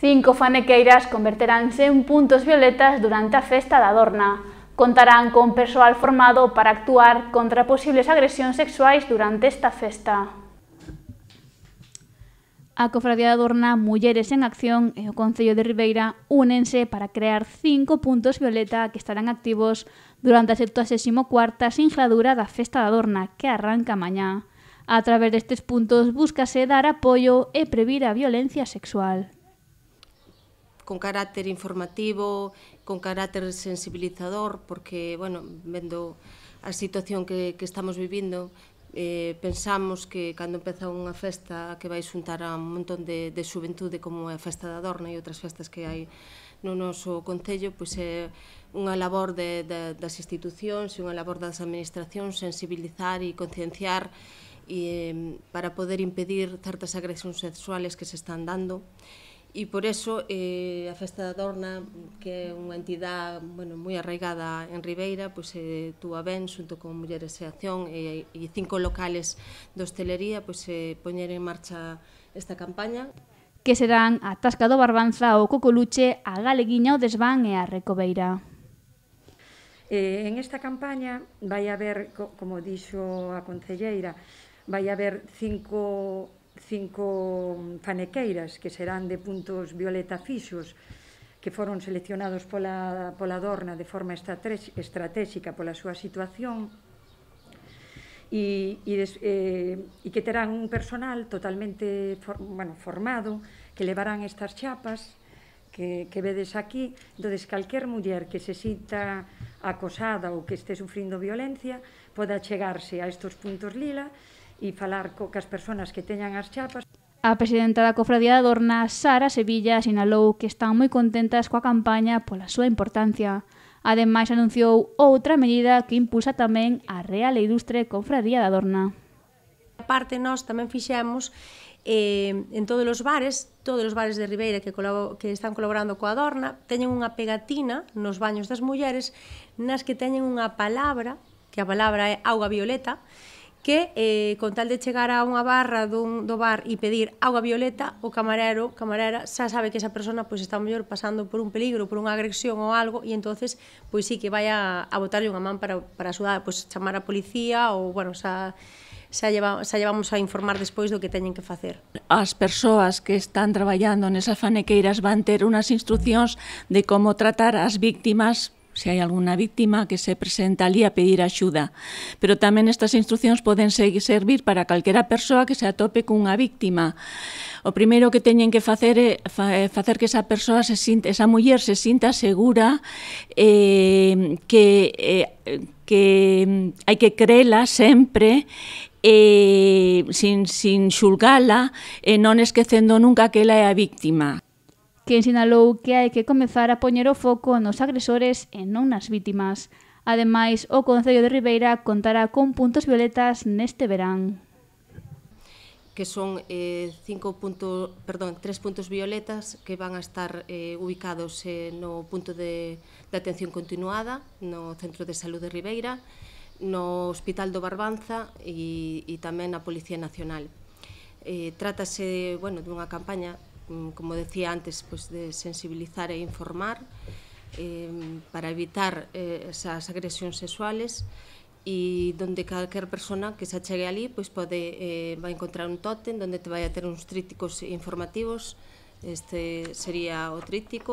Cinco fanequeiras converteránse en puntos violetas durante a festa da Dorna. Contarán con persoal formado para actuar contra posibles agresións sexuais durante esta festa. A Cofradía da Dorna, Mulleres en Acción e o Concello de Ribeira únense para crear cinco puntos violeta que estarán activos durante a 74ª singladura da Festa da Dorna, que arranca mañá. A través destes puntos búscase dar apoio e previr a violencia sexual con carácter informativo, con carácter sensibilizador, porque, bueno, vendo a situación que, que estamos vivindo, eh, pensamos que cando empeza unha festa que vai xuntar a un montón de, de xuventude como a festa da Dorna e outras festas que hai no noso Concello, pois é unha labor de, de, das institucións e unha labor das administracións sensibilizar e concienciar e, eh, para poder impedir certas agresións sexuales que se están dando e por eso eh, a Festa da Dorna, que é unha entidade bueno, moi arraigada en Ribeira, pois eh, túa ben xunto con Mulleres e Acción e, e cinco locales de hostelería, pois eh, poñer en marcha esta campaña que serán a Tasca do Barbanza, o Cocoluche, a Galeguiña, o Desván e a Recobeira. Eh, en esta campaña vai haber, como dixo a concelleira, vai haber cinco cinco fanequeiras que serán de puntos violeta fixos que foron seleccionados pola, pola Dorna de forma estratégica pola súa situación e, e, des, eh, e que terán un personal totalmente for, bueno, formado que levarán estas chapas que, que vedes aquí entonces calquer muller que se sinta acosada ou que este sufrindo violencia poda chegarse a estos puntos lila e falar co, que as persoas que teñan as chapas. A presidenta da Cofradía de Adorna, Sara Sevilla, sinalou que están moi contentas coa campaña pola súa importancia. Ademais, anunciou outra medida que impulsa tamén a Real e Ilustre Cofradía de Adorna. A parte, nós tamén fixemos eh, en todos os bares, todos os bares de Ribeira que, que están colaborando coa Adorna, teñen unha pegatina nos baños das mulleres nas que teñen unha palabra, que a palabra é auga violeta, que eh, con tal de chegar a unha barra dun, do bar e pedir auga violeta, o camarero, camarera, xa sabe que esa persona pois, está mellor pasando por un peligro, por unha agresión ou algo, e entonces pois sí que vai a, a botarlle unha man para, para axudar, pois chamar a policía ou, bueno, xa xa, lleva, xa llevamos a informar despois do que teñen que facer. As persoas que están traballando nesas fanequeiras van ter unhas instruccións de como tratar as víctimas se hai alguna víctima que se presenta ali a pedir axuda. Pero tamén estas instruccións poden servir para calquera persoa que se atope cunha víctima. O primeiro que teñen que facer é facer que esa persoa se sinta, esa muller se sinta segura eh, que eh, que hai que crela sempre eh, sin, sin xulgala e eh, non esquecendo nunca que ela é a víctima que ensinalou que hai que comezar a poñer o foco nos agresores e non nas vítimas. Ademais, o Concello de Ribeira contará con puntos violetas neste verán que son eh, cinco punto, perdón, tres puntos violetas que van a estar eh, ubicados eh, no punto de, de atención continuada, no Centro de Salud de Ribeira, no Hospital do Barbanza e, e tamén na Policía Nacional. Eh, trátase bueno, dunha campaña Mm, como decía antes, pues de sensibilizar e informar eh, para evitar eh, esas agresións sexuales e donde calquer persona que se achegue ali pois pode eh, vai encontrar un tótem donde te vai a ter uns tríticos informativos este sería o trítico